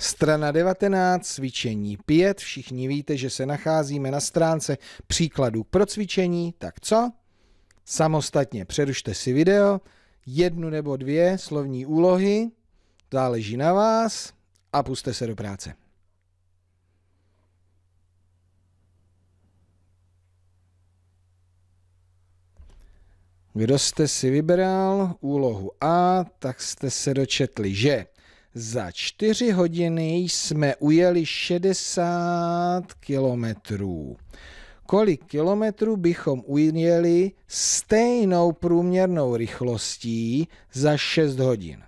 Strana 19, cvičení 5. Všichni víte, že se nacházíme na stránce příkladů pro cvičení, tak co? Samostatně přerušte si video, jednu nebo dvě slovní úlohy, záleží na vás a puste se do práce. Kdo jste si vybral úlohu A, tak jste se dočetli, že za čtyři hodiny jsme ujeli 60 kilometrů. Kolik kilometrů bychom ujeli stejnou průměrnou rychlostí za 6 hodin?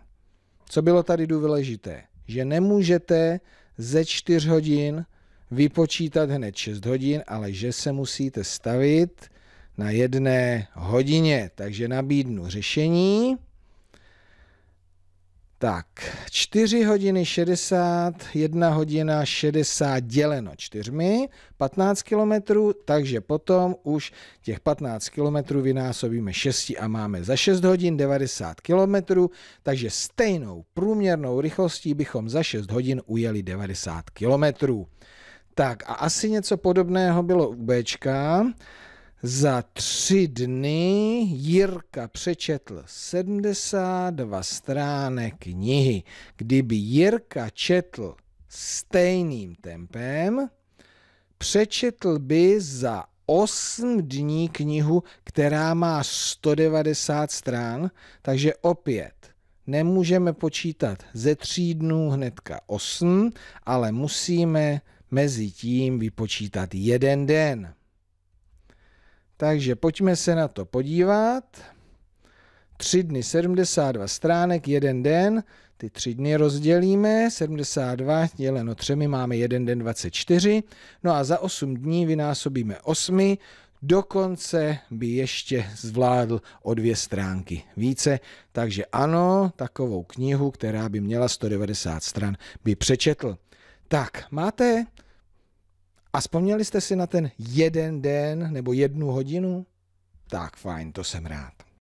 Co bylo tady důležité? Že nemůžete ze 4 hodin vypočítat hned 6 hodin, ale že se musíte stavit na jedné hodině. Takže nabídnu řešení. Tak, 4 hodiny 60, 1 hodina 60 děleno 4, 15 km, takže potom už těch 15 km vynásobíme 6 a máme za 6 hodin 90 km, takže stejnou průměrnou rychlostí bychom za 6 hodin ujeli 90 km. Tak a asi něco podobného bylo u Bčka. Za tři dny Jirka přečetl 72 stránek knihy. Kdyby Jirka četl stejným tempem, přečetl by za 8 dní knihu, která má 190 strán, takže opět nemůžeme počítat ze tří dnů hnedka 8, ale musíme mezi tím vypočítat jeden den. Takže pojďme se na to podívat. Tři dny 72 stránek, jeden den. Ty tři dny rozdělíme, 72 děleno třemi máme jeden den 24. No a za 8 dní vynásobíme 8, dokonce by ještě zvládl o dvě stránky více. Takže ano, takovou knihu, která by měla 190 stran, by přečetl. Tak, máte a vzpomněli jste si na ten jeden den nebo jednu hodinu? Tak fajn, to jsem rád.